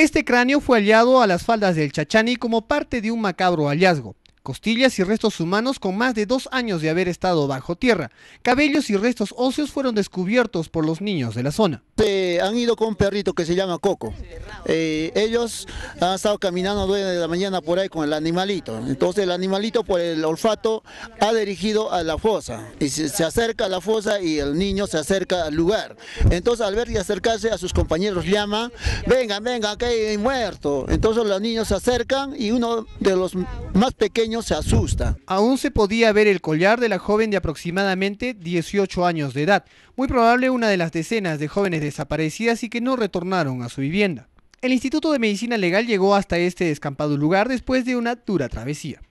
Este cráneo fue hallado a las faldas del Chachani como parte de un macabro hallazgo costillas y restos humanos con más de dos años de haber estado bajo tierra. Cabellos y restos óseos fueron descubiertos por los niños de la zona. Eh, han ido con un perrito que se llama Coco. Eh, ellos han estado caminando a de la mañana por ahí con el animalito. Entonces el animalito por el olfato ha dirigido a la fosa. Y se, acerca a la fosa y el niño se acerca al lugar. Entonces al ver y acercarse a sus compañeros llama, venga, venga, que hay muerto. Entonces los niños se acercan y uno de los más pequeños se asusta. Aún se podía ver el collar de la joven de aproximadamente 18 años de edad, muy probable una de las decenas de jóvenes desaparecidas y que no retornaron a su vivienda. El Instituto de Medicina Legal llegó hasta este descampado lugar después de una dura travesía.